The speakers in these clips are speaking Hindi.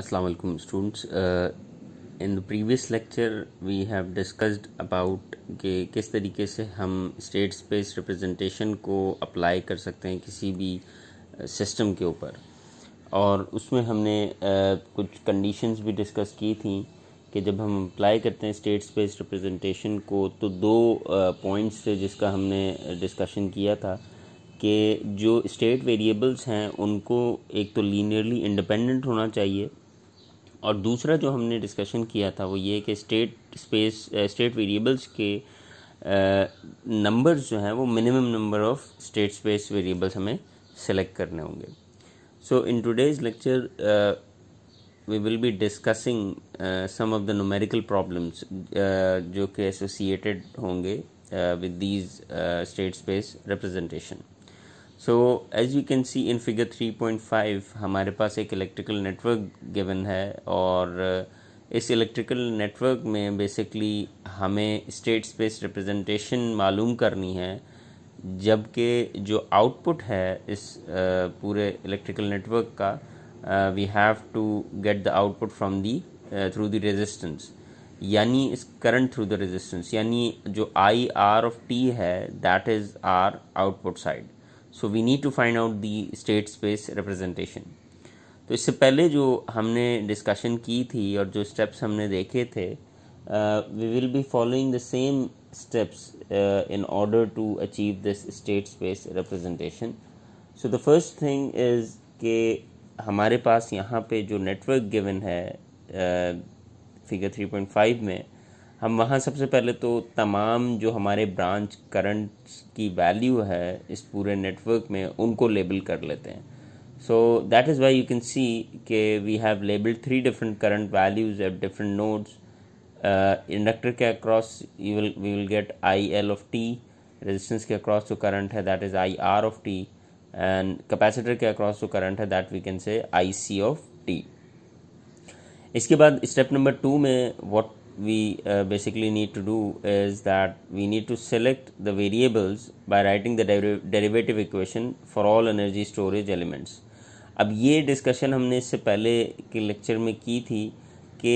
assalamu alaikum students uh, in the previous lecture we have discussed about किस तरीके से हम स्टेट स्पेस रिप्रेजेंटेशन को अप्लाई कर सकते हैं किसी भी सिस्टम uh, के ऊपर और उसमें हमने uh, कुछ कंडीशंस भी डिस्कस की थी कि जब हम अप्लाई करते हैं स्टेट स्पेस रिप्रेजेंटेशन को तो दो पॉइंट्स uh, जिसका हमने डिस्कशन uh, किया था कि जो स्टेट वेरिएबल्स हैं उनको एक तो लीनियरली इंडिपेंडेंट होना चाहिए और दूसरा जो हमने डिस्कशन किया था वो ये कि स्टेट स्पेस स्टेट वेरिएबल्स के नंबर्स जो हैं वो minimum number of state space variables हमें सेलेक्ट करने होंगे so in today's lecture we will be discussing some of the numerical problems जो कि एसोसिएटेड होंगे with these state space representation so as you can see in figure 3.5 हमारे पास एक इलेक्ट्रिकल नेटवर्क गिवन है और uh, इस इलेक्ट्रिकल नेटवर्क में बेसिकली हमें स्टेट स्पेस रिप्रेजेंटेशन मालूम करनी है जबकि जो आउटपुट है इस uh, पूरे इलेक्ट्रिकल नेटवर्क का we have to get the output from the through the resistance यानी इस करंट थ्रू द रेजिस्टेंस यानी जो आई आर ऑफ टी है that is R output side so we need to find out the state space representation तो इससे पहले जो हमने डिस्कशन की थी और जो स्टेप्स हमने देखे थे we will be following the same steps in order to achieve this state space representation so the first thing is के हमारे पास यहाँ पे जो नेटवर्क गिवन है फिगर uh, 3.5 में हम वहाँ सबसे पहले तो तमाम जो हमारे ब्रांच करंट की वैल्यू है इस पूरे नेटवर्क में उनको लेबल कर लेते हैं so that is why you can see के we have labeled three different current values at different nodes inductor के across you will we will get I L of T resistance के अक्रॉस जो करंट है that is I R of T and capacitor के अक्रॉस जो करंट है that we can say I C of T इसके बाद स्टेप नंबर टू में what we uh, basically need to do is that we need to select the variables by writing the deriv derivative equation for all energy storage elements. अब ये डिस्कशन हमने इससे पहले के लेक्चर में की थी कि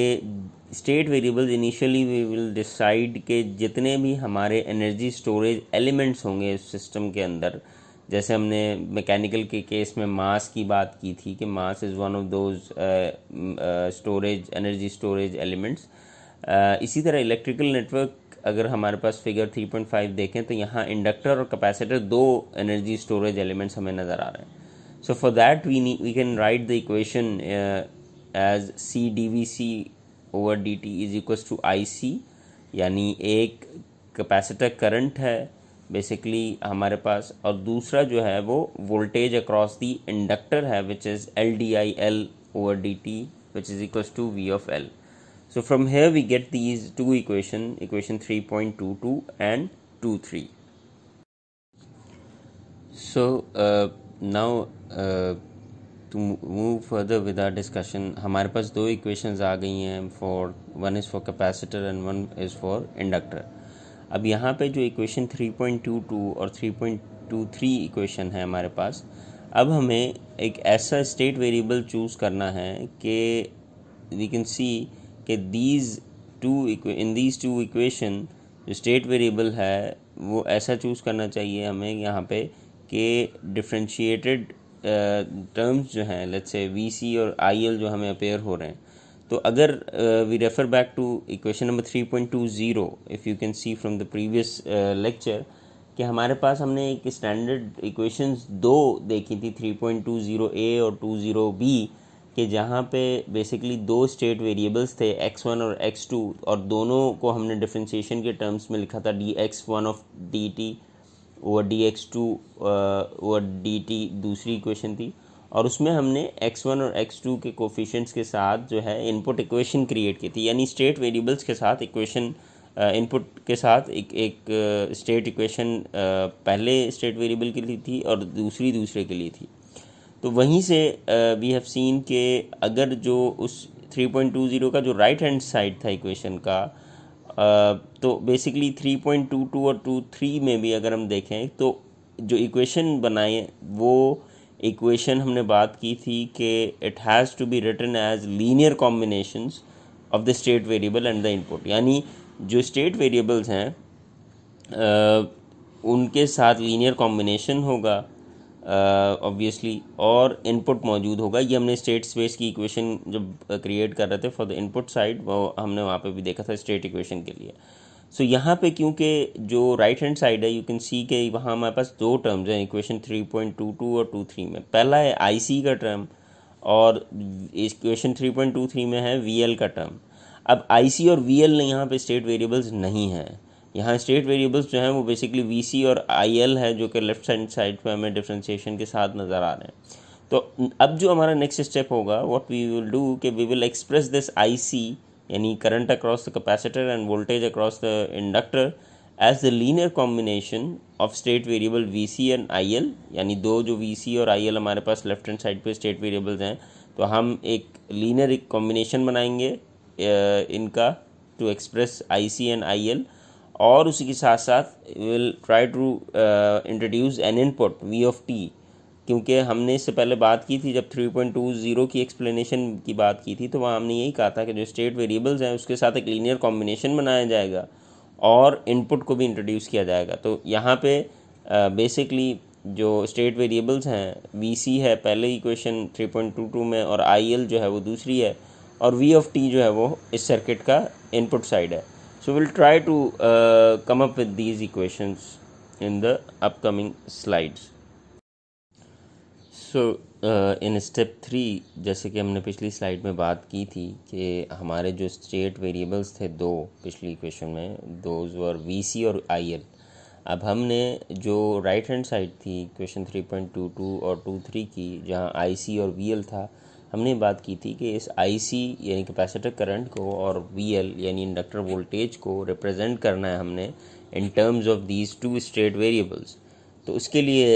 state variables initially we will decide के जितने भी हमारे एनर्जी स्टोरेज एलिमेंट्स होंगे इस सिस्टम के अंदर जैसे हमने मैकेनिकल के केस में मास की बात की थी कि mass is one of those storage energy storage elements इसी तरह इलेक्ट्रिकल नेटवर्क अगर हमारे पास फिगर 3.5 देखें तो यहाँ इंडक्टर और कैपेसिटर दो एनर्जी स्टोरेज एलिमेंट्स हमें नज़र आ रहे हैं so for that we we can write the equation as C D V C over D T is equal to I C यानी एक कैपेसिटर करंट है बेसिकली हमारे पास और दूसरा जो है वो वोल्टेज अक्रॉस द इंडक्टर है which is L D I L over D T which is equal to V of L so from here we get these two equation equation 3.22 and 23 so uh, now uh, to move further with our discussion हमारे पास दो equations आ गई हैं for one is for capacitor and one is for inductor अब यहाँ पे जो equation 3.22 और 3.23 equation है हमारे पास अब हमें एक ऐसा state variable choose करना है कि we can see कि these two in these two equation जो स्टेट वेरिएबल है वो ऐसा चूज़ करना चाहिए हमें यहाँ पे कि डिफ्रेंशिएटेड टर्म्स uh, जो हैं लेट्स से वी सी और आई एल जो हमें अपेयर हो रहे हैं तो अगर we refer back to equation number three point two zero if you can see from the previous lecture कि हमारे पास हमने एक स्टैंडर्ड इक्वेशंस दो देखी थी three point two zero A और टू ज़ीरो बी कि जहाँ पे बेसिकली दो स्टेट वेरिएबल्स थे एक्स वन और एक्स टू और दोनों को हमने डिफ्रेंसीशन के टर्म्स में लिखा था D x one of D T over D x two over D T दूसरी इक्वेशन थी और उसमें हमने एक्स वन और एक्स टू के कोफिशेंट्स के साथ जो है इनपुट इक्वेशन क्रिएट की थी यानी स्टेट वेरिएबल्स के साथ इक्वेशन इनपुट uh, के साथ एक एक स्टेट uh, इक्वेशन uh, पहले स्टेट वेरिएबल के लिए थी और दूसरी दूसरे के लिए थी तो वहीं से वी हैव सीन के अगर जो उस 3.20 का जो राइट हैंड साइड था इक्वेशन का तो बेसिकली 3.22 और 23 में भी अगर हम देखें तो जो इक्वेशन बनाए वो इक्वेशन हमने बात की थी कि it has to be written as linear combinations of the state variable and the input यानी जो स्टेट वेरिएबल्स हैं उनके साथ लीनियर कॉम्बिनेशन होगा ऑब्वियसली uh, और इनपुट मौजूद होगा ये हमने स्टेट स्पेस की इक्वेशन जब क्रिएट कर रहे थे फॉर द इनपुट साइड वो हमने वहाँ पे भी देखा था स्टेट इक्वेशन के लिए सो so, यहाँ पे क्योंकि जो राइट हैंड साइड है यू कैन सी के वहाँ हमारे पास दो टर्म्स हैं इक्वेशन 3.22 और 23 में पहला है आईसी का टर्म और इक्वेशन 3.23 में है वीएल का टर्म अब आईसी और वीएल यहाँ पे स्टेट वेरिएबल्स नहीं हैं यहाँ स्टेट वेरिएबल्स जो हैं वो बेसिकली वी सी और आई एल है जो कि लेफ्ट हैंड साइड पर हमें डिफ्रेंशिएशन के साथ नज़र आ रहे हैं तो अब जो हमारा नेक्स्ट स्टेप होगा व्हाट वी विल डू कि we will express this I C यानी current across the capacitor and voltage across the inductor as the linear combination of state variable V C and I L यानी दो जो वी सी और आई एल हमारे पास लेफ्ट हैंड साइड पे स्टेट वेरिएबल्स हैं तो हम एक लीनियर एक कॉम्बिनेशन बनाएंगे इनका to express I C and I L और उसी के साथ साथ will try to introduce an input V of T क्योंकि हमने इससे पहले बात की थी जब 3.20 की एक्सप्लेनेशन की बात की थी तो वहाँ हमने यही कहा था कि जो स्टेट वेरिएबल्स हैं उसके साथ एक लीनियर कॉम्बिनेशन बनाया जाएगा और इनपुट को भी इंट्रोड्यूस किया जाएगा तो यहाँ पे बेसिकली uh, जो स्टेट वेरिएबल्स हैं वी सी है पहले ही question three point two two में और आई एल जो है वो दूसरी है और वी ऑफ टी जो है वो इस सर्किट का इनपुट साइड है so we'll try to uh, come up with these equations in the upcoming slides so in step three जैसे कि हमने पिछली स्लाइड में बात की थी कि हमारे जो स्टेट वेरिएबल्स थे दो पिछली इक्वेशन में दोज वर सी और आई एल अब हमने जो राइट हैंड साइड थी equation three point two two और टू थ्री की जहाँ आई सी और वी एल था हमने बात की थी कि इस सी यानी कैपेसिटर करंट को और एल यानी इंडक्टर वोल्टेज को रिप्रेजेंट करना है हमने in terms of these two state variables तो उसके लिए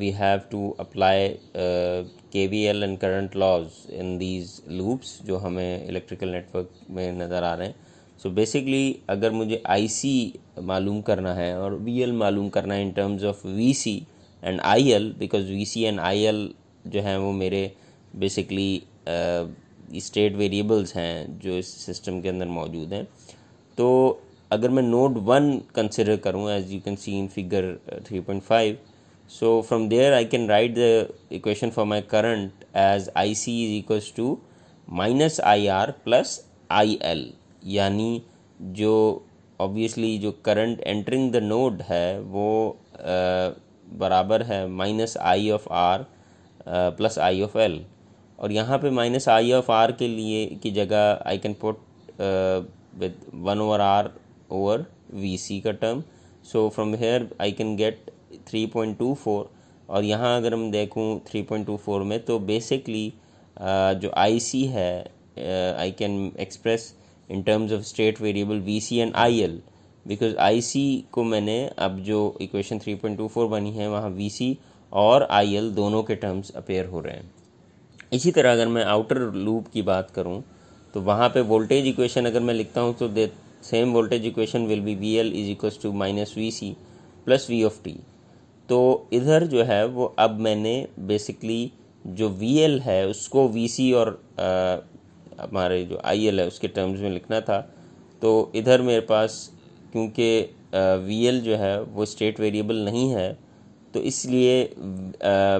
we have to apply K V L and current laws in these loops जो हमें इलेक्ट्रिकल नेटवर्क में नज़र आ रहे हैं सो so बेसिकली अगर मुझे आई सी मालूम करना है और वी एल मालूम करना है in terms of V C and I L because V C and I L जो है वो मेरे बेसिकली स्टेट वेरिएबल्स हैं जो इस सिस्टम के अंदर मौजूद हैं तो अगर मैं नोड वन कंसिडर करूँ as you can see in figure three point five so there I can write the equation for my current as I C is equal to minus I R plus I L यानी जो ऑब्वियसली जो करंट एंटरिंग द नोड है वो uh, बराबर है minus I of R plus I of L और यहाँ पे माइनस आई ऑफ आर के लिए की जगह I can put with one over R over V C का term so from here I can get three point two four और यहाँ अगर हम देखूँ थ्री पॉइंट टू फोर में तो बेसिकली uh, जो आई सी है I can express in terms of state variable V C and I L because I C को मैंने अब जो equation three point two four बनी है वहाँ वी सी और आई एल दोनों के टर्म्स अपेयर हो रहे हैं इसी तरह अगर मैं आउटर लूप की बात करूँ तो वहाँ पे वोल्टेज इक्वेशन अगर मैं लिखता हूँ तो they same voltage equation will be V L is equal to minus V C plus V of T तो इधर जो है वो अब मैंने बेसिकली जो वी एल है उसको वी सी और हमारे जो आई एल है उसके टर्म्स में लिखना था तो इधर मेरे पास क्योंकि वी एल जो है वो स्टेट वेरिएबल नहीं है तो इसलिए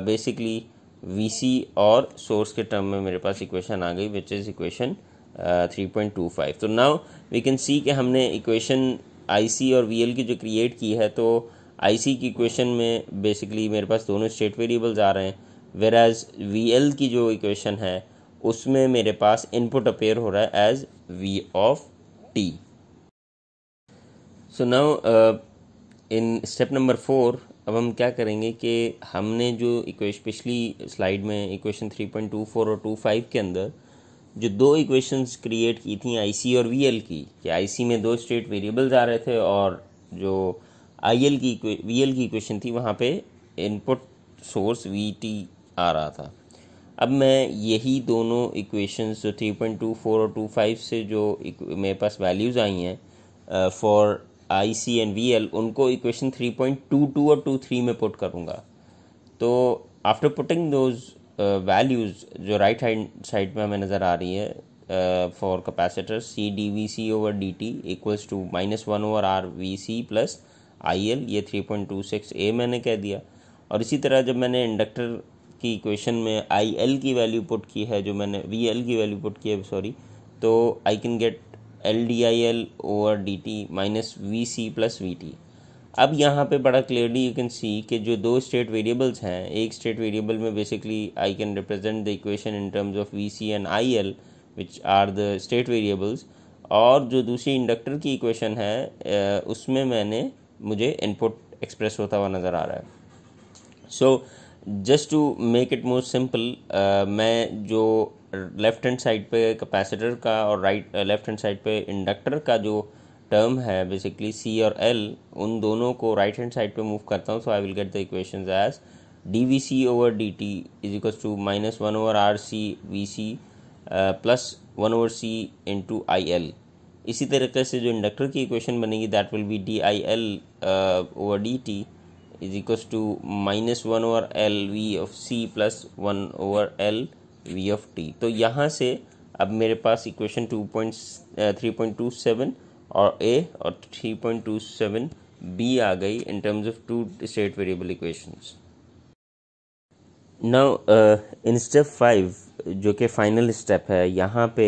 बेसिकली वी सी और सोर्स के टर्म में मेरे पास इक्वेशन आ गई which is equation three point two five तो नाउ वी कैन सी कि हमने इक्वेशन आई सी और वी एल की जो क्रिएट की है तो आई सी की इक्वेशन में बेसिकली मेरे पास दोनों स्टेट वेरिएबल्स आ रहे हैं वेर एज वी एल की जो इक्वेशन है उसमें मेरे पास इनपुट अपेयर हो रहा है as V of T so now in step number four अब हम क्या करेंगे कि हमने जो इक्वेश पिछली स्लाइड में इक्वेशन 3.24 और 25 के अंदर जो दो इक्वेशंस क्रिएट की थी आईसी और वीएल की कि आईसी में दो स्टेट वेरिएबल्स आ रहे थे और जो आईएल की वीएल की इक्वेशन थी वहाँ पे इनपुट सोर्स वी आ रहा था अब मैं यही दोनों इक्वेशंस जो 3.24 और 25 से जो मेरे पास वैल्यूज़ आई हैं for I C and V L उनको equation three point two two और टू थ्री में पुट करूँगा तो आफ्टर पुटिंग दोज वैल्यूज़ जो राइट हैंड साइड में हमें नज़र आ रही है for capacitor C D V C over D T equals to minus one over R V C plus I L ये three point two six A मैंने कह दिया और इसी तरह जब मैंने इंडक्टर की इक्वेशन में आई एल की वैल्यू पुट की है जो मैंने वी एल की वैल्यू पुट की है सॉरी तो I can get L D I L over D T minus V C plus V T अब यहाँ पे बड़ा क्लियरली यू कैन सी कि जो दो स्टेट वेरिएबल्स हैं एक स्टेट वेरिएबल में basically I can represent the equation in terms of V C and I L which are the state variables और जो दूसरी इंडक्टर की इक्वेशन है उसमें मैंने मुझे इनपुट एक्सप्रेस होता हुआ नज़र आ रहा है so just to make it more simple मैं जो लेफ्ट हैंड साइड पे कैपेसिटर का और राइट लेफ्ट हैंड साइड पे इंडक्टर का जो टर्म है बेसिकली सी और एल उन दोनों को राइट हैंड साइड पे मूव करता हूँ so I will get the equation as D V C over D T is equal to minus one over R C V C plus one over C into I L इसी तरीके से जो इंडक्टर की इक्वेशन बनेगी that will be D I L over D T is equal to minus one over L V of C plus one over L V of T तो यहाँ से अब मेरे पास equation two point three point two seven और ए और three point two seven B आ गई in terms of two state variable equations now in step five जो कि फाइनल स्टेप है यहाँ पे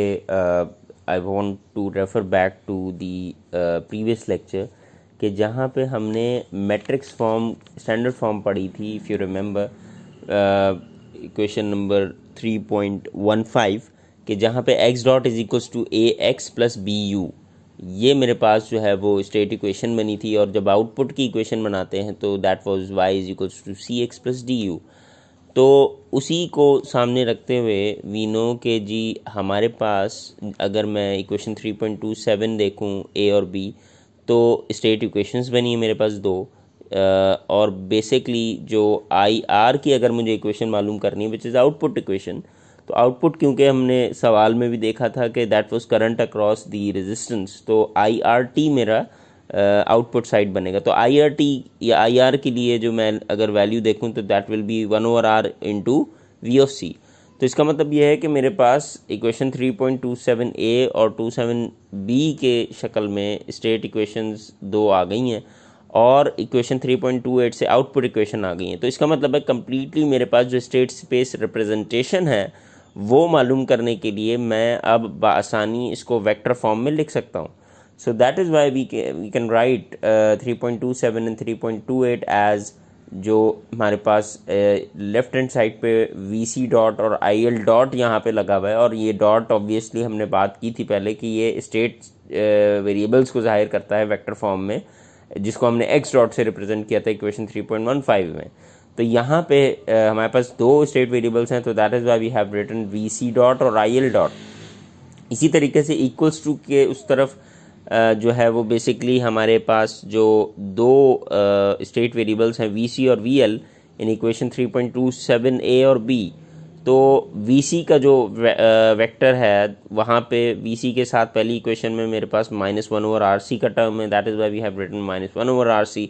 I want to refer back to the previous lecture कि जहाँ पे हमने मैट्रिक्स फॉर्म स्टैंडर्ड फॉर्म पढ़ी थी if you remember equation number three point one five कि जहाँ पे X dot is equals to A x plus B U ये मेरे पास जो है वो स्टेट इक्वेशन बनी थी और जब आउटपुट की इक्वेशन बनाते हैं तो that was Y is equals to C X plus D U तो उसी को सामने रखते हुए वी नो के जी हमारे पास अगर मैं equation three point two seven देखूँ ए और बी तो स्टेट इक्वेशंस बनी है मेरे पास दो और बेसिकली जो आई आर की अगर मुझे इक्वेशन मालूम करनी है विच इज़ आउटपुट इक्वेशन तो आउटपुट क्योंकि हमने सवाल में भी देखा था कि that was current across the resistance तो आई आर टी मेरा आउटपुट uh, साइड बनेगा तो आई आर टी या आई आर के लिए जो मैं अगर वैल्यू देखूँ तो that will be one over R into V of C तो इसका मतलब यह है कि मेरे पास equation three point two seven A और टू सेवन बी के शक्ल में स्टेट इक्वेशंस दो आ गई हैं और इक्वेशन 3.28 से आउटपुट इक्वेशन आ गई हैं तो इसका मतलब है कम्प्लीटली मेरे पास जो स्टेट स्पेस रिप्रेजेंटेशन है वो मालूम करने के लिए मैं अब आसानी इसको वेक्टर फॉर्म में लिख सकता हूँ so that is why we we can write three point two seven and three point two eight as जो हमारे पास लेफ्ट हैंड साइड पे वी सी डॉट और आई एल डॉट यहाँ पे लगा हुआ है और ये डॉट ऑब्वियसली हमने बात की थी पहले कि ये स्टेट वेरिएबल्स uh, को जाहिर करता है वेक्टर फॉर्म में जिसको हमने एक्स डॉट से रिप्रेजेंट किया था इक्वेशन 3.15 में तो यहाँ पे आ, हमारे पास दो स्टेट वेरिएबल्स हैं तो that is why we have written V C dot और आई एल डॉट इसी तरीके से इक्वल्स टू के उस तरफ आ, जो है वो बेसिकली हमारे पास जो दो स्टेट वेरिएबल्स हैं वी सी और V L in equation three point two seven A और बी तो वी का जो वेक्टर है वहाँ पे वी के साथ पहली इक्वेशन में मेरे पास minus one over R C का टर्म है that is why we have written minus one over R C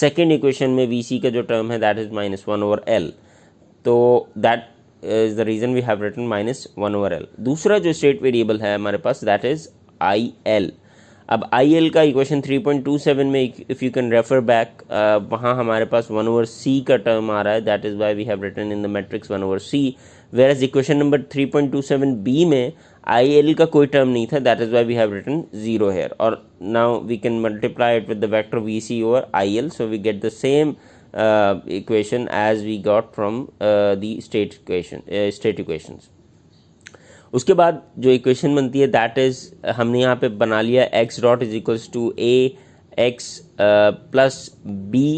second equation में वी का जो टर्म है that is minus one over L तो that is the reason we have written minus one over L दूसरा जो स्टेट वेरिएबल है हमारे पास दैट इज़ आई एल अब आई एल का equation three point two seven में if you can refer back वहाँ हमारे पास वन ओवर सी का टर्म आ रहा है that is why we have written in the matrix one over C whereas equation number three point two seven B में आई एल का कोई टर्म नहीं था that is why we have written zero here और now we can multiply it with the vector V C over I L so we get the same equation as we got from the state equation state state uh, उसके बाद जो इक्वेशन बनती है दैट इज़ हमने यहाँ पे बना लिया X dot is equals to A x plus B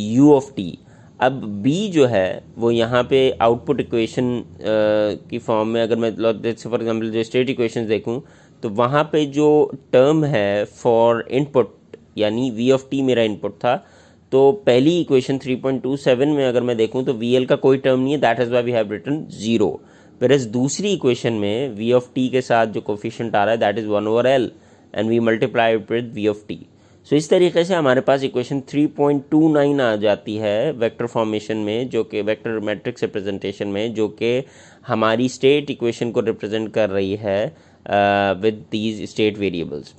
you of T अब b जो है वो यहाँ पे आउटपुट इक्वेशन uh, की फॉर्म में अगर मैं फॉर एग्जांपल जो स्टेट इक्वेशन देखूँ तो वहाँ पे जो टर्म है फॉर इनपुट यानी v ऑफ t मेरा इनपुट था तो पहली इक्वेशन 3.27 में अगर मैं देखूँ तो vl का कोई टर्म नहीं है that is why we have written zero इस दूसरी इक्वेशन में वी ऑफ टी के साथ जो कोफिशेंट आ रहा है that is one over L and we multiply with V of T so इस तरीके से हमारे पास इक्वेशन 3.29 आ जाती है वेक्टर फॉर्मेशन में जो कि वेक्टर मैट्रिक्स रिप्रेजेंटेशन में जो कि हमारी स्टेट इक्वेशन को रिप्रेजेंट कर रही है विद दीज स्टेट वेरिएबल्स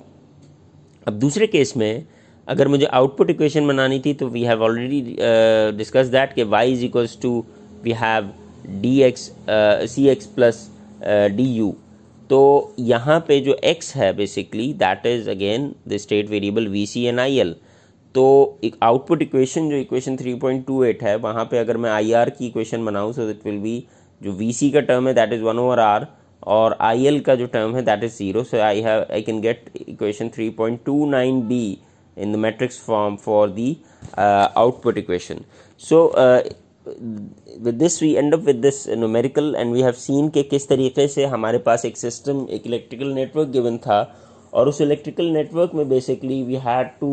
अब दूसरे केस में अगर मुझे आउटपुट इक्वेशन बनानी थी तो we have already discuss that कि Y is equals to we have D X C X plus D U तो यहाँ पे जो x है basically that is again the state variable V C and I L तो एक आउटपुट इक्वेशन जो इक्वेशन 3.28 है वहाँ पे अगर मैं आई आर की इक्वेशन बनाऊँ सो दट विल बी जो वी सी का टर्म है that is one over R और आई एल का जो टर्म है that is zero so I have I can get equation 3.29 B in the matrix form for the output equation so with this we end up with this numerical and we have seen के किस तरीके से हमारे पास एक सिस्टम एक इलेक्ट्रिकल नेटवर्क गिवन था और उस इलेक्ट्रिकल नेटवर्क में basically we had to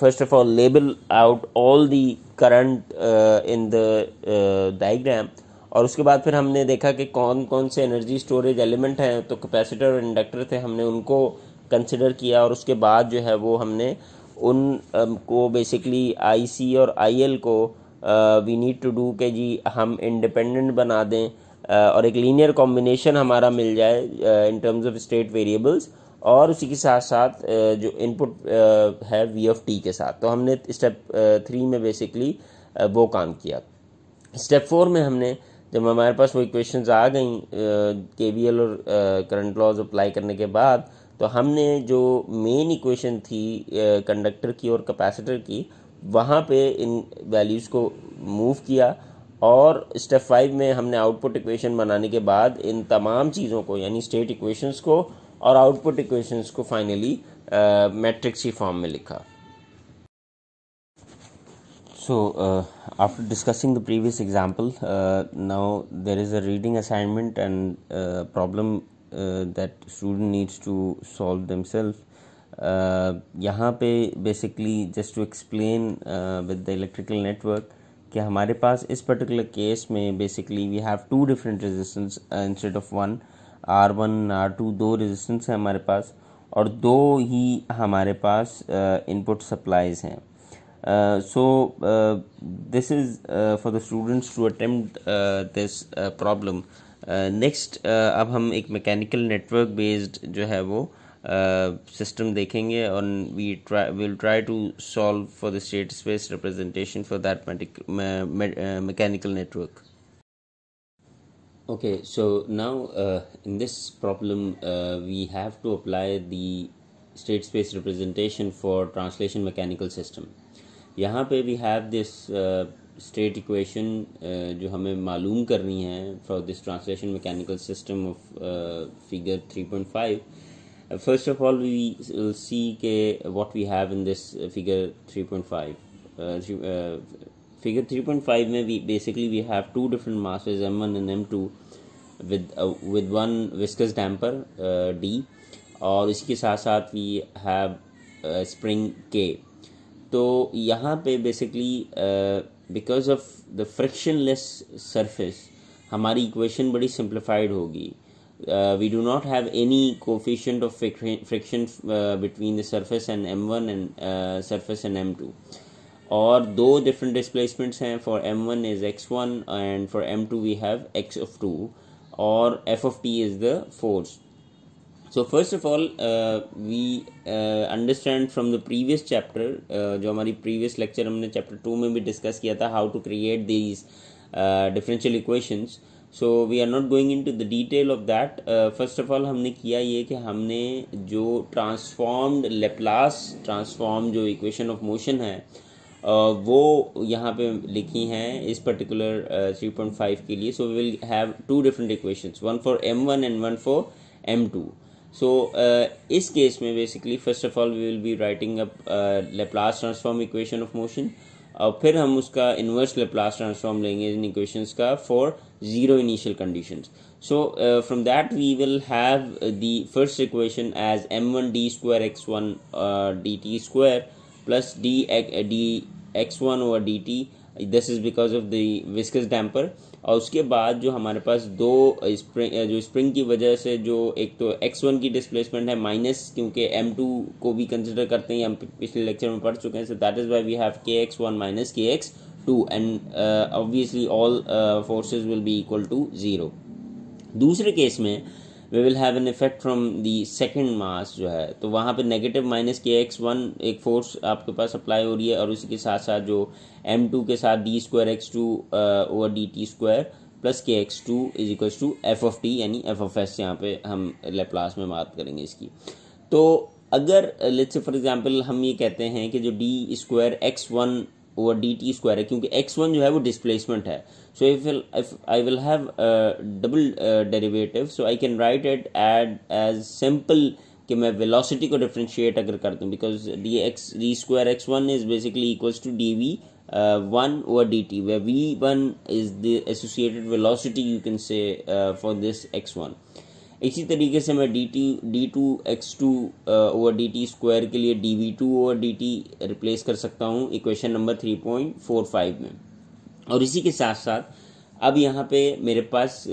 first of all label out all the current in the diagram और उसके बाद फिर हमने देखा कि कौन कौन से एनर्जी स्टोरेज एलिमेंट हैं तो कैपेसिटर और इंडक्टर थे हमने उनको कंसिडर किया और उसके बाद जो है वो हमने उन um, को बेसिकली सी और एल को वी नीड टू डू के जी हम इंडिपेंडेंट बना दें और एक लीनियर कॉम्बिनेशन हमारा मिल जाए in terms of state variables और उसी के साथ साथ जो इनपुट है वी ऑफ टी के साथ तो हमने स्टेप थ्री में बेसिकली वो काम किया स्टेप फोर में हमने जब हमारे पास वो इक्वेशंस आ गई के वी एल और करंट लॉज अप्लाई करने के बाद तो हमने जो मेन इक्वेशन थी कंडक्टर की और कैपेसिटर की वहाँ पे इन वैल्यूज़ को मूव किया और स्टेप फाइव में हमने आउटपुट इक्वेशन बनाने के बाद इन तमाम चीज़ों को यानी स्टेट इक्वेशंस को और आउटपुट इक्वेशंस को फाइनली मैट्रिक्स uh, ही फॉर्म में लिखा so after discussing the previous example now there is a reading assignment and problem that student needs to solve themselves यहाँ पे basically just to explain with the electrical network कि हमारे पास इस पर्टिकुलर केस में basically we have two different resistance instead of one R one R two दो रेजिस्टेंस हैं हमारे पास और दो ही हमारे पास इनपुट सप्लाईज हैं so uh, is for the students to attempt this problem next अब हम एक मैकेनिकल नेटवर्क बेस्ड जो है वो uh, सिस्टम देखेंगे और we try will try to solve for the state space representation for that mechanical network okay so now uh, in this problem uh, we have to apply the state space representation for translation mechanical system यहाँ पे we have this uh, state equation uh, जो हमें मालूम करनी है for this translation mechanical system of uh, figure 3.5 first of all we will see ke what we have in this figure 3.5 uh, uh, figure 3.5 में we basically we have two different masses m1 and m2 with uh, with one viscous damper uh, d और इसके साथ साथ वी हैव स्प्रिंग के तो यहाँ पे basically because of the frictionless surface हमारी इक्वेशन बड़ी सिंप्लीफाइड होगी uh, we do not have any coefficient of friction uh, between the surface and m1 and uh, surface and m2 or though different displacements have for m1 is x1 and for m2 we have x of 2 or f of t is the force so first of all uh, we uh, understand from the previous chapter which uh, हमारी previous lecture हमने chapter 2 में भी discuss how to create these differential equations uh, so we are not going into the detail of that first of all हमने किया ये कि हमने जो ट्रांसफॉर्म्ड लेप्लास ट्रांसफॉर्म जो इक्वेशन ऑफ मोशन है uh, वो यहाँ पे लिखी हैं इस पर्टिकुलर थ्री पॉइंट फाइव के लिए so we will have two different equations one for M one and one for M two so इस केस में basically first of all we will be writing up Laplace transform equation of motion अब फिर हम उसका इन्वर्स लेप्लास ट्रांसफॉर्म लेंगे इन इक्वेशंस का for zero initial conditions. So uh, from that we will have the first equation as m1 d square x1 uh, dt square plus d, uh, d x1 over dt. This is because of the viscous damper और उसके बाद जो हमारे पास दो स्प्रिंग जो स्प्रिंग की वजह से जो एक तो एक्स वन की डिस्प्लेसमेंट है माइनस क्योंकि एम टू को भी कंसिडर करते हैं हम पिछले लेक्चर में पढ़ चुके हैं so that is why we have K X one minus K X two and obviously all forces will be equal to zero दूसरे केस में we will have an effect from the second mass जो है तो वहाँ पे negative minus K X one एक फोर्स आपके पास अप्लाई हो रही है और उसी के साथ साथ जो एम टू के साथ D square X two over D T square plus K X two is equal to F of T यानी एफ ऑफ एस यहाँ पे हम लेप्लास में बात करेंगे इसकी तो अगर लेट्स से फॉर एग्जांपल हम ये कहते हैं कि जो D square x one over D T square है क्योंकि एक्स वन जो है वो डिस्प्लेसमेंट है so if, if i will have a double uh, derivative so i can write it add as simple कि मैं वेलोसिटी को डिफ्रेंशिएट अगर कर दूं because D X D square x one is basically equals to D we one over D T where V one is the associated velocity you can say for this X one इसी तरीके से मैं D T D two x two over D T square के लिए D V two over D T replace कर सकता हूँ equation number three point four five में और इसी के साथ साथ अब यहाँ पे मेरे पास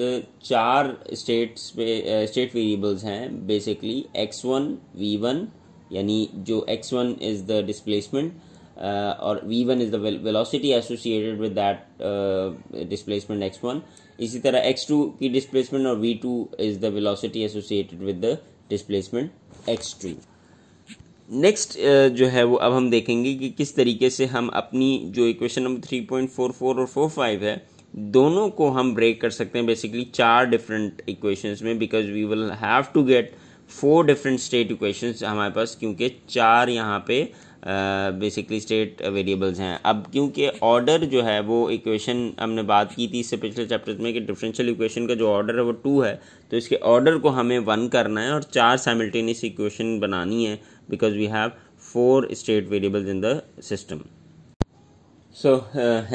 चार स्टेट्स पे स्टेट वेरिएबल्स हैं basically X one V one यानी जो X one is the displacement और V one is the velocity associated with that displacement X one इसी तरह एक्स टू की डिस्प्लेसमेंट और V two is the velocity associated with the displacement X three next uh, जो है वो अब हम देखेंगे कि किस तरीके से हम अपनी जो equation number three point four four और फोर फाइव है दोनों को हम ब्रेक कर सकते हैं बेसिकली चार डिफरेंट इक्वेशंस में because we will have to get four different state equations हमारे पास क्योंकि चार यहाँ पे बेसिकली स्टेट वेरिएबल्स हैं अब क्योंकि ऑर्डर जो है वो इक्वेशन हमने बात की थी इससे पिछले चैप्टर में कि डिफरेंशियल इक्वेशन का जो ऑर्डर है वो टू है तो इसके ऑर्डर को हमें वन करना है और चार साइमल्टेनियस इक्वेशन बनानी है because we have four state variables in the system so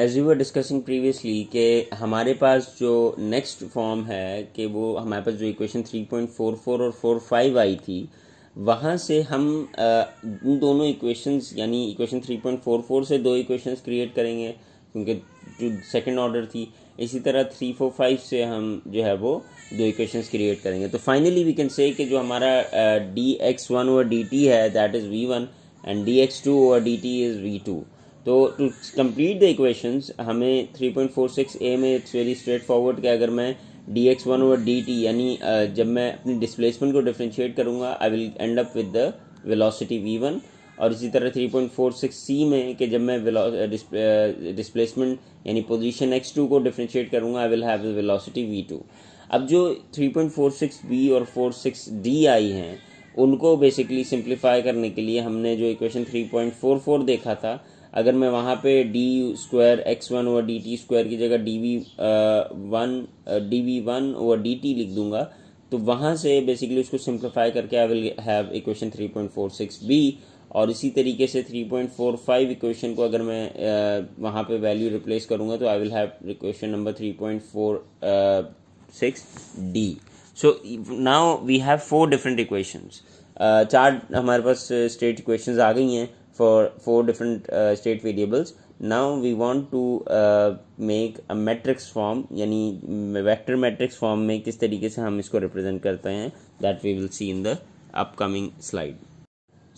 as you are discussing previously कि हमारे पास जो नेक्स्ट फॉर्म है कि वो हमारे पास जो equation three point four four और फोर फाइव आई थी uh, वहाँ से हम इन दोनों इक्वेशंस यानी इक्वेशन 3.44 से दो इक्वेशंस क्रिएट करेंगे क्योंकि जो सेकंड ऑर्डर थी इसी तरह 345 से हम जो है वो दो इक्वेशंस क्रिएट करेंगे तो फाइनली वी कैन से कि जो हमारा d x one over D t है that is v one and d x two over D t is v two तो टू कंप्लीट द इक्वेशंस हमें 3.46 ए में इट्स वेरी स्ट्रेट फॉरवर्ड कि अगर मैं d x one over D t यानी जब मैं अपनी डिस्प्लेसमेंट को डिफ्रेंशिएट करूँगा I will end up with the velocity v one और इसी तरह three point four six c में कि जब मैं डिस्प्लेसमेंट यानी पोजिशन एक्स टू को डिफ्रेंशिएट करूँगा I will have velocity v two अब जो three point four six b और फोर सिक्स डी आई हैं उनको बेसिकली सिंप्लीफाई करने के लिए हमने जो equation three point four four देखा था अगर मैं वहाँ पे d square x one over D T square की जगह d we one d we one over D t लिख दूंगा तो वहाँ से बेसिकली उसको सिंप्लीफाई करके I will have equation three point four six b और इसी तरीके से three point four five equation को अगर मैं uh, वहाँ पे वैल्यू रिप्लेस करूँगा तो I will have equation number six d so now we have four different equations चार हमारे पास स्टेट uh, इक्वेशंस आ गई हैं for four different uh, state variables now we want to uh, make a matrix form yani vector matrix form mein kis tarike se hum isko represent karte hain that we will see in the upcoming slide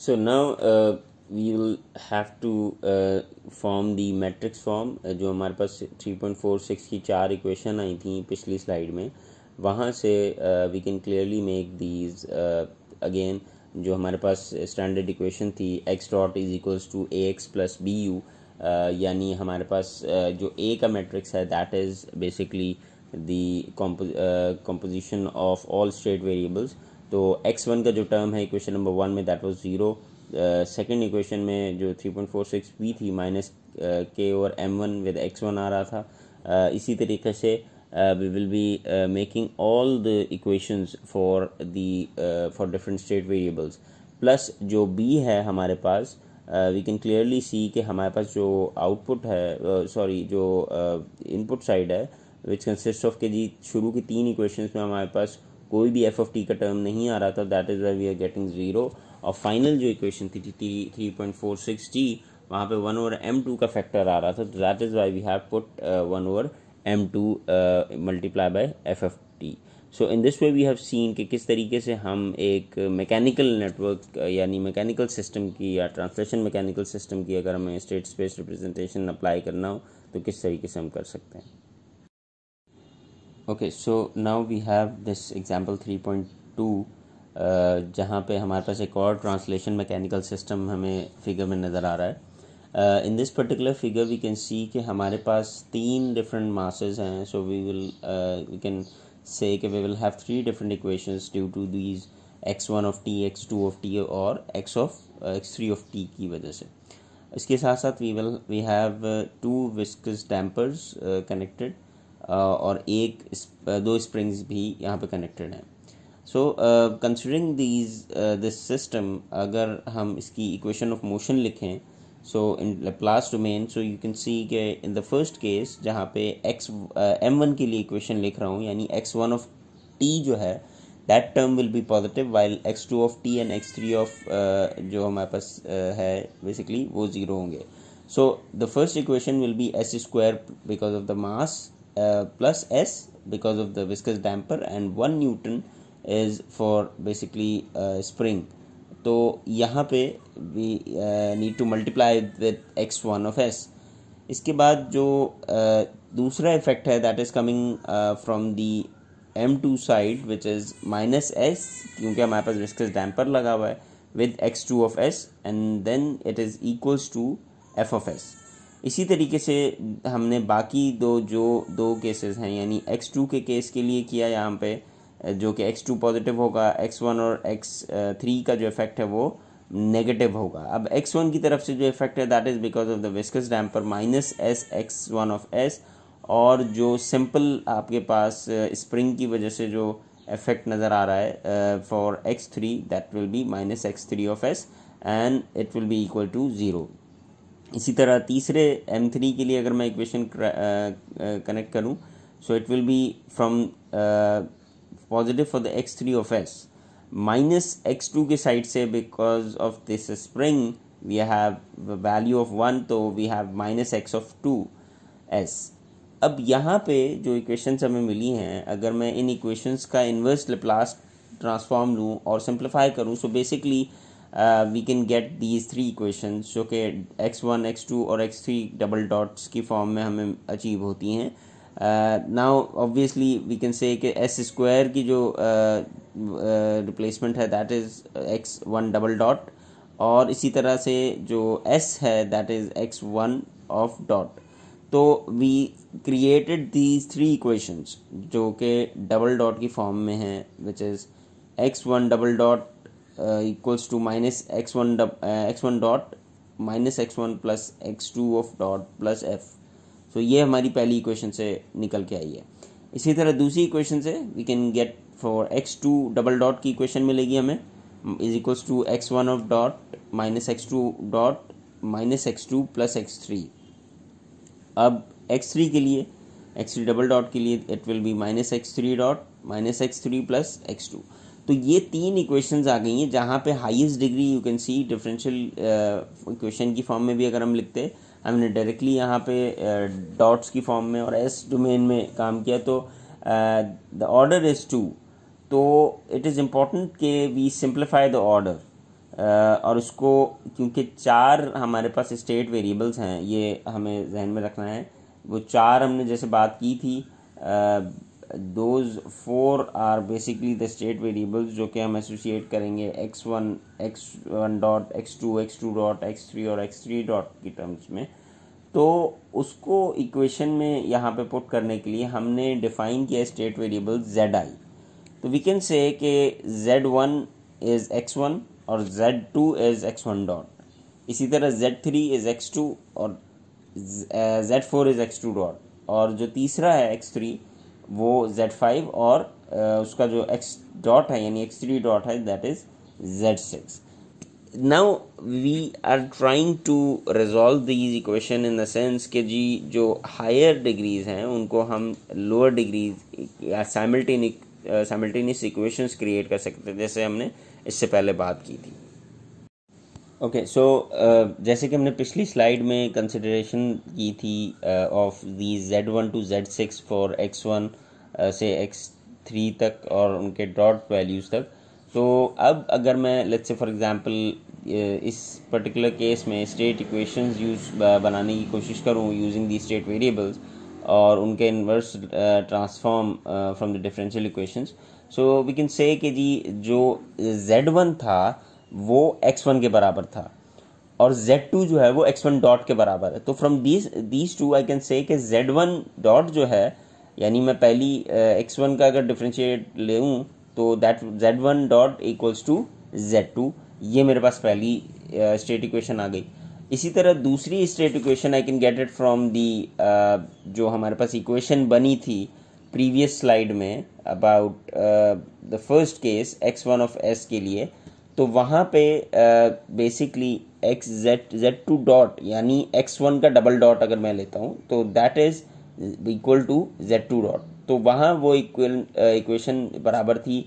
so now uh, we will have to uh, form the matrix form jo hamare paas 3.46 ki char equation aayi thi pichli slide mein wahan se uh, we can clearly make these uh, again uh, जो हमारे पास स्टैंडर्ड इक्वेशन थी x dot is equals to A x plus B u यानी हमारे पास जो ए का मैट्रिक्स है that is basically the composition of all state variables तो एक्स वन का जो टर्म है इक्वेशन नंबर वन में that was zero second equation में जो three point four six p थी माइनस के और m one with x one आ रहा था uh, इसी तरीके से uh, we will be uh, making all the equations for the uh, for different state variables plus जो बी है हमारे पास वी कैन क्लियरली सी कि हमारे पास जो आउटपुट है सॉरी uh, जो इनपुट uh, साइड है विच कंसिस्ट ऑफ के जी शुरू की तीन इक्वेशंस में हमारे पास कोई भी एफ ऑफ टी का टर्म नहीं आ रहा था that is why we are getting zero और फाइनल जो इक्वेशन थी three three point four six g वहाँ पे वन ओवर एम टू का फैक्टर आ रहा था तो that is why we have put one over m two multiply by f f t so in this way we have seen कि किस तरीके से हम एक मैकेनिकल नेटवर्क uh, यानी मैकेनिकल सिस्टम की या ट्रांसलेशन मैकेनिकल सिस्टम की अगर हमें स्टेट स्पेस रिप्रेजेंटेशन अप्लाई करना हो तो किस तरीके से हम कर सकते हैं okay so now we have this example three point two जहाँ पे हमारे पास एक और ट्रांसलेशन मैकेनिकल सिस्टम हमें फिगर में नज़र आ रहा है in this particular figure we can see के हमारे पास तीन डिफरेंट मासेज हैं so we will we can say we will have three different equation due to these x one of t x two of t और x of x three of t की वजह से इसके साथ साथ we will we have two viscous dampers connected और एक uh, दो स्प्रिंग्स भी यहाँ पर कनेक्टेड हैं सो कंसिडरिंग दिस सिस्टम अगर हम इसकी इक्वेशन ऑफ मोशन लिखें so in Laplace domain so you can see के इन द फर्स्ट केस जहाँ पे एक्स एम वन के लिए इक्वेशन लिख रहा हूँ यानी एक्स वन ऑफ टी जो है that term will be positive while x two of T and x three of जो हमारे पास uh, है बेसिकली वो जीरो होंगे so the first equation will be s square because of the mass plus s because of the viscous damper and one newton is for basically spring तो यहाँ पे we need to multiply with x one of s इसके बाद जो uh, दूसरा इफेक्ट है that is coming from the m two side which is minus s क्योंकि हमारे पास विस्कस डैम्पर लगा हुआ है with x two of s and then it is equals to F of s इसी तरीके से हमने बाकी दो जो दो केसेस हैं यानी एक्स टू के केस के लिए किया यहाँ पे जो कि एक्स टू पॉजिटिव होगा एक्स वन और एक्स थ्री uh, का जो इफेक्ट है वो नेगेटिव होगा अब एक्स वन की तरफ से जो इफेक्ट है that is because of the viscous damper minus s x one of s और जो सिंपल आपके पास स्प्रिंग uh, की वजह से जो इफेक्ट नज़र आ रहा है for x three that will be minus x three of s and it will be equal to zero इसी तरह तीसरे एम थ्री के लिए अगर मैं इक्वेशन कनेक्ट करूँ so it will be from positive for the x three of s minus x two के साइड से because of this spring we have value of one तो we have minus x of two s अब यहाँ पे जो इक्वेशंस हमें मिली हैं अगर मैं इन इक्वेशंस का इन्वर्स लिप्लास ट्रांसफॉर्म लूँ और सिंप्लीफाई करूँ so basically we can get these three equations जो कि एक्स वन एक्स टू और एक्स थ्री डबल डॉट्स की फॉर्म में हमें अचीव होती हैं now obviously we can say s square की जो रिप्लेसमेंट uh, uh, है that is x one double dot और इसी तरह से जो एस है that is x one of dot तो we created these three equations जो कि डबल डॉट की फॉर्म में है which is x one double dot equals to minus x one x one dot minus x one plus x two of dot plus f so so, ये हमारी पहली इक्वेशन से निकल के आई है इसी तरह दूसरी इक्वेशन से we can get for x two double dot की इक्वेशन मिलेगी हमें is equals to x one of dot minus x two dot minus x two plus x three अब एक्स थ्री के लिए एक्स थ्री डबल डॉट के लिए it will be minus x three dot minus x three plus x two तो ये तीन इक्वेशंस आ गई हैं जहाँ पे highest degree you can C differential equation की फॉर्म में भी अगर हम लिखते हैं हमने डायरेक्टली यहाँ पे डॉट्स की फॉर्म में और एस डोमेन में काम किया तो the order is two so it is important के वी सिंप्लीफाई द ऑर्डर और उसको क्योंकि चार हमारे पास स्टेट वेरिएबल्स हैं ये हमें जहन में रखना है वो चार हमने जैसे बात की थी those four are basically the state variables जो कि हम एसोसिएट करेंगे x one x one dot x two x two dot x three और एक्स थ्री डॉट की टर्म्स में तो उसको इक्वेशन में यहाँ पे पुट करने के लिए हमने डिफाइन किया स्टेट वेरिएबल जेड आई तो वी कैन से कि z one is x one और z two is x one dot इसी तरह z three is x two और z four is x two dot और जो तीसरा है एक्स थ्री वो जेड फाइव और उसका जो एक्स डॉट है यानी एक्स थ्री डॉट है that is z six now we are trying to resolve these equation in the sense कि जी जो हायर डिग्रीज हैं उनको हम लोअर डिग्रीज या साइमल्टेनिक साइमल्टेनियस इक्वेशंस क्रिएट कर सकते जैसे हमने इससे पहले बात की थी ओके सो uh, जैसे कि हमने पिछली स्लाइड में कंसिडरेशन की थी of the z one to z six for x one से एक्स थ्री तक और उनके डॉट वैल्यूज़ तक तो अब अगर मैं लेट्स से फॉर एग्जांपल इस पर्टिकुलर केस में स्टेट इक्वेशंस यूज बनाने की कोशिश करूँ यूजिंग दी स्टेट वेरिएबल्स और उनके inverse transform from the differential equations so we can say कि जी जो जेड वन था वो एक्स वन के बराबर था और जेड टू जो है वो एक्स वन डॉट के बराबर है तो from these these two I can say कि जेड वन डॉट जो है यानी मैं पहली एक्स वन का अगर डिफ्रेंशिएट लूँ तो that z one dot equals to z two ये मेरे पास पहली स्टेट uh, इक्वेशन आ गई इसी तरह दूसरी state equation I can get it from the जो हमारे पास इक्वेशन बनी थी प्रीवियस स्लाइड में about the first case x one of s के लिए तो वहाँ पे basically x z z two dot यानी एक्स वन का डबल डॉट अगर मैं लेता हूँ तो that is equal to z two dot तो वहाँ वो इक्वल इक्वेशन बराबर थी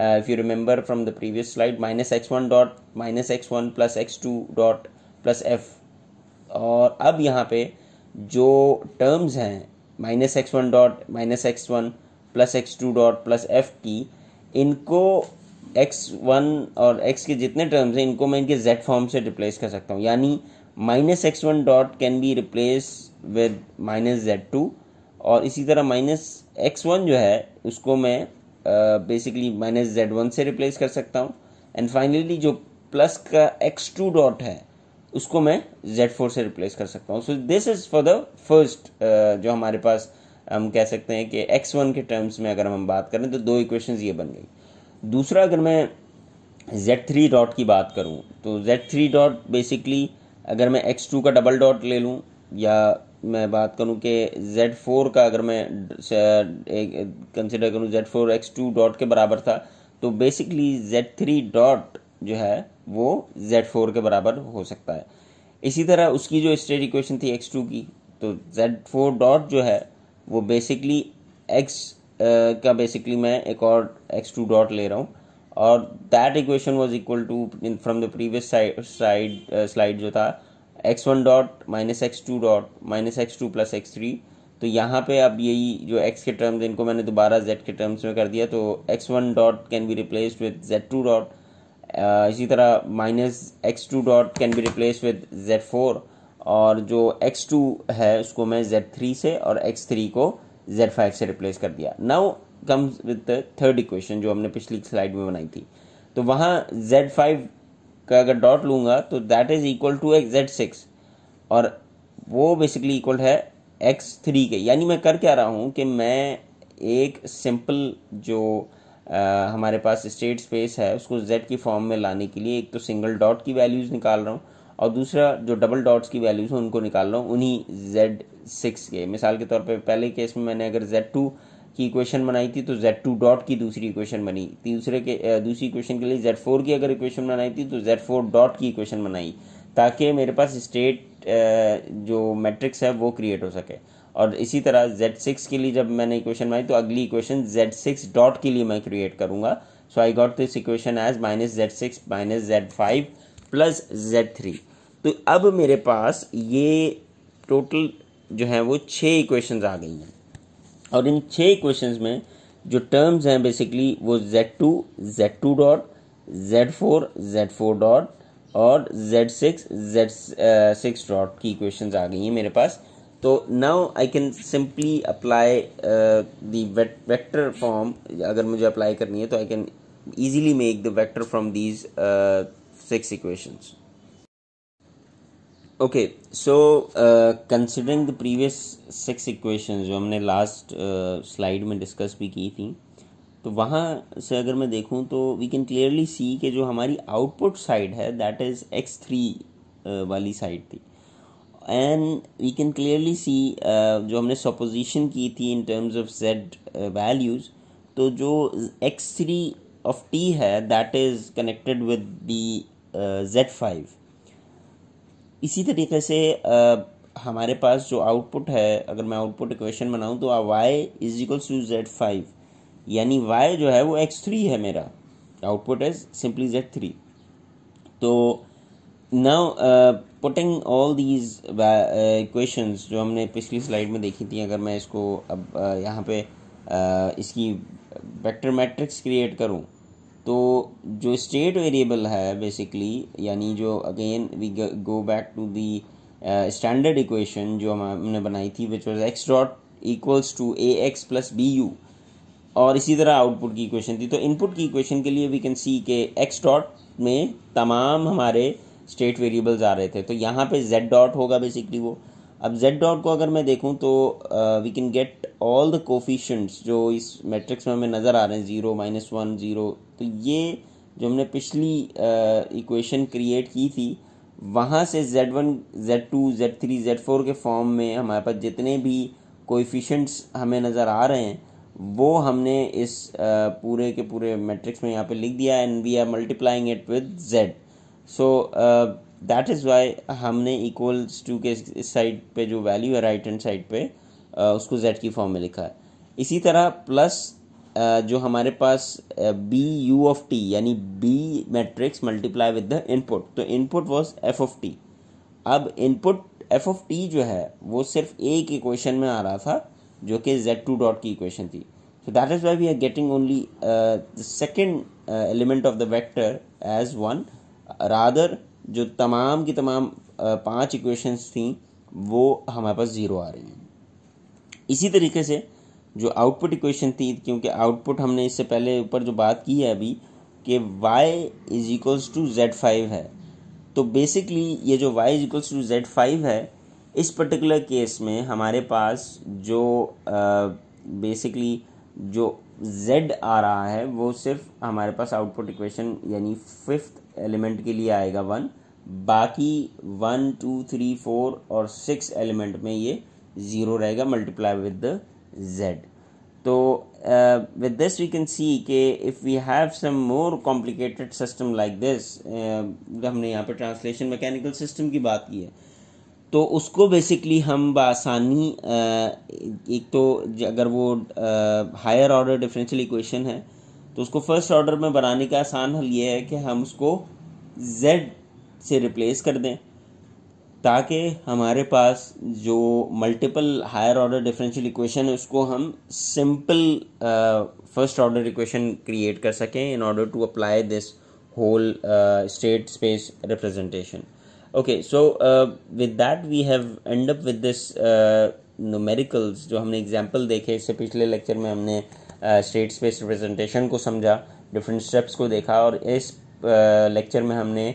if you remember from the previous slide minus x one dot minus x one plus x two dot plus f और अब यहाँ पे जो टर्म्स हैं minus x one dot minus x one plus x two dot plus f की इनको एक्स वन और एक्स के जितने टर्म्स हैं इनको मैं इनके जेड फॉर्म से रिप्लेस कर सकता हूँ यानी minus x one dot can be replace with minus z two और इसी तरह माइनस एक्स वन जो है उसको मैं बेसिकली माइनस जेड वन से रिप्लेस कर सकता हूँ एंड फाइनली जो प्लस का एक्स टू डॉट है उसको मैं जेड फोर से रिप्लेस कर सकता हूँ so this is for the first जो हमारे पास हम कह सकते हैं कि एक्स वन के टर्म्स में अगर हम बात करें तो दो इक्वेशंस ये बन गई दूसरा अगर मैं Z3 थ्री डॉट की बात करूँ तो Z3 थ्री डॉट बेसिकली अगर मैं X2 का डबल डॉट ले लूँ या मैं बात करूँ कि Z4 का अगर मैं कंसिडर करूँ Z4 X2 डॉट के बराबर था तो बेसिकली Z3 डॉट जो है वो Z4 के बराबर हो सकता है इसी तरह उसकी जो स्टेट इक्वेशन थी X2 की तो Z4 डॉट जो है वो बेसिकली एक्स का बेसिकली मैं एक और एक्स टू डॉट ले रहा हूँ और that equation was equal to from the previous side slide जो था x one dot minus x two dot minus x two plus x three तो यहाँ पे अब यही जो एक्स के टर्म्स इनको मैंने दोबारा जेड के टर्म्स में कर दिया तो x one dot can be replace with z two dot इसी तरह minus x two dot can be replace with z four और जो एक्स टू है उसको मैं जेड थ्री से और एक्स थ्री को जेड फाइव से रिप्लेस कर दिया now comes with the third equation जो हमने पिछली स्लाइड में बनाई थी तो वहाँ जेड फाइव का अगर डॉट लूंगा तो that is equal to x z six और वो बेसिकली इक्वल है एक्स थ्री के यानी मैं कर क्या रहा हूँ कि मैं एक सिंपल जो आ, हमारे पास स्टेट स्पेस है उसको जेड की फॉर्म में लाने के लिए एक तो सिंगल डॉट की वैल्यूज़ निकाल रहा हूँ और दूसरा जो डबल डॉट्स की वैल्यूज़ हैं उनको निकाल लो उन्हीं जेड सिक्स के मिसाल के तौर पे पहले केस में मैंने अगर जेड टू की इक्वेशन बनाई थी तो जेड टू डॉट की दूसरी इक्वेशन बनी तीसरे के दूसरी इक्वेशन के लिए जेड फोर की अगर इक्वेशन बनाई थी तो जेड फोर डॉट की इक्वेशन बनाई ताकि मेरे पास स्टेट जो मैट्रिक्स है वो क्रिएट हो सके और इसी तरह जेड सिक्स के लिए जब मैंने इक्वेशन बनाई तो अगली इक्वेशन जेड सिक्स डॉट के लिए मैं क्रिएट करूँगा so I got this equation as minus z six minus z five plus z three तो अब मेरे पास ये टोटल जो है वो छः इक्वेशंस आ गई हैं और इन छः इक्वेशंस में जो टर्म्स हैं बेसिकली वो z two z two dot z four z four dot और z six z six dot की इक्वेशंस आ गई हैं मेरे पास तो now I can simply apply the vector form अगर मुझे अप्लाई करनी है तो I can easily make the vector from these uh, six equations. Okay so considering the previous six equation जो हमने लास्ट स्लाइड uh, में डिस्कस भी की थी तो वहाँ से अगर मैं देखूँ तो वी कैन क्लियरली सी कि जो हमारी आउटपुट साइड है दैट इज़ एक्स थ्री वाली साइड थी and we can clearly see जो हमने सपोजिशन की थी in terms of z values तो जो एक्स थ्री ऑफ टी है that is connected with the z five इसी तरीके से आ, हमारे पास जो आउटपुट है अगर मैं आउटपुट इक्वेशन बनाऊँ तो y is equals to z five यानी वाई जो है वो एक्स थ्री है मेरा output is simply z three तो now putting all these equations जो हमने पिछली स्लाइड में देखी थी अगर मैं इसको अब uh, यहाँ पे uh, इसकी वेक्टर मैट्रिक्स क्रिएट करूँ तो जो स्टेट वेरिएबल है बेसिकली यानी जो again we go back to the standard equation जो हमने बनाई थी which was x dot equals to A x plus B u और इसी तरह आउटपुट की इक्वेशन थी तो इनपुट की इक्वेशन के लिए वी कैन सी के एक्स डॉट में तमाम हमारे स्टेट वेरिएबल्स आ रहे थे तो यहाँ पे जेड डॉट होगा बेसिकली वो अब जेड डॉट को अगर मैं देखूँ तो we can get all the coefficients जो इस मैट्रिक्स में हमें नज़र आ रहे हैं ज़ीरो माइनस वन ज़ीरो तो ये जो हमने पिछली इक्वेशन uh, क्रिएट की थी वहाँ से z one z two z three z four के फॉर्म में हमारे पास जितने भी कोफिशंट्स हमें नज़र आ रहे हैं वो हमने इस uh, पूरे के पूरे मैट्रिक्स में यहाँ पे लिख दिया and we are multiplying it with z so that is y हमने इक्वल्स टू के इस साइड पे जो वैल्यू है राइट हैंड साइड पे उसको जेड की फॉर्म में लिखा है इसी तरह प्लस जो हमारे पास बी यू ऑफ टी यानी b matrix multiply with the input तो input was f of T अब इनपुट एफ ऑफ टी जो है वो सिर्फ एक इक्वेशन में आ रहा था जो कि जेड टू डॉट की इक्वेशन थी so that is why we are getting only second element of the vector as one rather जो तमाम की तमाम पांच इक्वेशंस थी वो हमारे पास ज़ीरो आ रही हैं इसी तरीके से जो आउटपुट इक्वेशन थी क्योंकि आउटपुट हमने इससे पहले ऊपर जो बात की है अभी कि y is equals to z five है तो बेसिकली ये जो y is equals to z five है इस पर्टिकुलर केस में हमारे पास जो बेसिकली जो z आ रहा है वो सिर्फ हमारे पास आउटपुट इक्वेशन यानी फिफ्थ एलिमेंट के लिए आएगा वन बाकी वन टू थ्री फोर और सिक्स एलिमेंट में ये ज़ीरो रहेगा मल्टीप्लाई विद द जेड तो with this we can see के if we have some more complicated system like this हमने यहाँ पर ट्रांसलेशन मैकेनिकल सिस्टम की बात की है तो उसको बेसिकली हम बसानी uh, एक तो अगर वो हायर ऑर्डर डिफरेंशियल इक्वेशन है तो उसको फर्स्ट ऑर्डर में बनाने का आसान हल ये है कि हम उसको जेड से रिप्लेस कर दें ताकि हमारे पास जो multiple higher order differential equation है उसको हम simple first order equation create कर सकें in order to apply this whole state space representation okay so with that we have end up with this numericals जो हमने एग्जाम्पल देखे इससे पिछले लेक्चर में हमने स्टेट स्पेस रिप्रेजेंटेशन को समझा डिफरेंट स्टेप्स को देखा और इस लेक्चर में हमने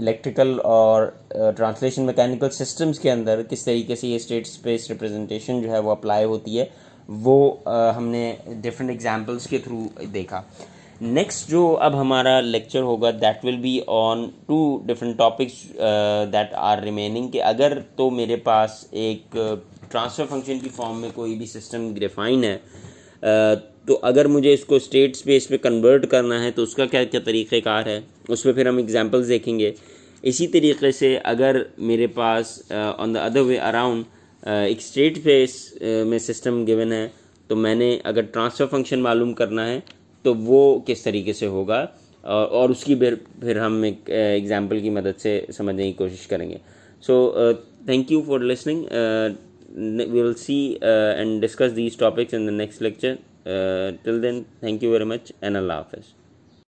इलेक्ट्रिकल और ट्रांसलेशन मैकेनिकल सिस्टम्स के अंदर किस तरीके से ये स्टेट स्पेस रिप्रेजेंटेशन जो है वो अप्लाई होती है वो हमने डिफरेंट एग्जांपल्स के थ्रू देखा नेक्स्ट जो अब हमारा लेक्चर होगा that will be on two different topics that are remaining कि अगर तो मेरे पास एक ट्रांसफ़र फंक्शन की फॉर्म में कोई भी सिस्टम डिफाइन है तो अगर मुझे इसको स्टेट स्पेस पे कन्वर्ट करना है तो उसका क्या क्या तरीक़ेकार है उस पर फिर हम एग्ज़ाम्पल्स देखेंगे इसी तरीके से अगर मेरे पास on the other way around एक स्टेट स्पेस में सिस्टम गिवन है तो मैंने अगर ट्रांसफ़र फंक्शन मालूम करना है तो वो किस तरीके से होगा और उसकी फिर फिर हम एक एग्ज़ाम्पल की मदद से समझने की कोशिश करेंगे so thank you for listening we will see uh, and discuss these topics in the next lecture uh, till then thank you very much and allah hafiz